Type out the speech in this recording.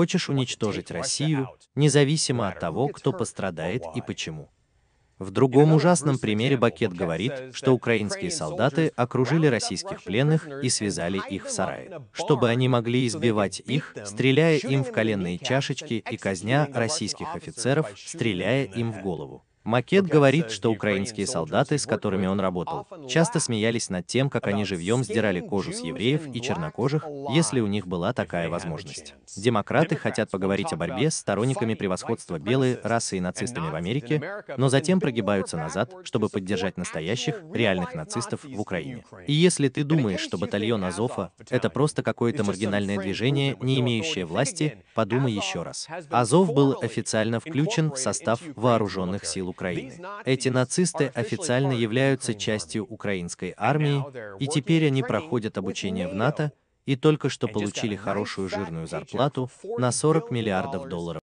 хочешь уничтожить Россию, независимо от того, кто пострадает и почему. В другом ужасном примере Бакет говорит, что украинские солдаты окружили российских пленных и связали их в сарае, чтобы они могли избивать их, стреляя им в коленные чашечки и казня российских офицеров, стреляя им в голову. Макет говорит, что украинские солдаты, с которыми он работал, часто смеялись над тем, как они живьем сдирали кожу с евреев и чернокожих, если у них была такая возможность. Демократы хотят поговорить о борьбе с сторонниками превосходства белой расы и нацистами в Америке, но затем прогибаются назад, чтобы поддержать настоящих, реальных нацистов в Украине. И если ты думаешь, что батальон Азофа это просто какое-то маргинальное движение, не имеющее власти, Подумай еще раз. Азов был официально включен в состав вооруженных сил Украины. Эти нацисты официально являются частью украинской армии, и теперь они проходят обучение в НАТО и только что получили хорошую жирную зарплату на 40 миллиардов долларов.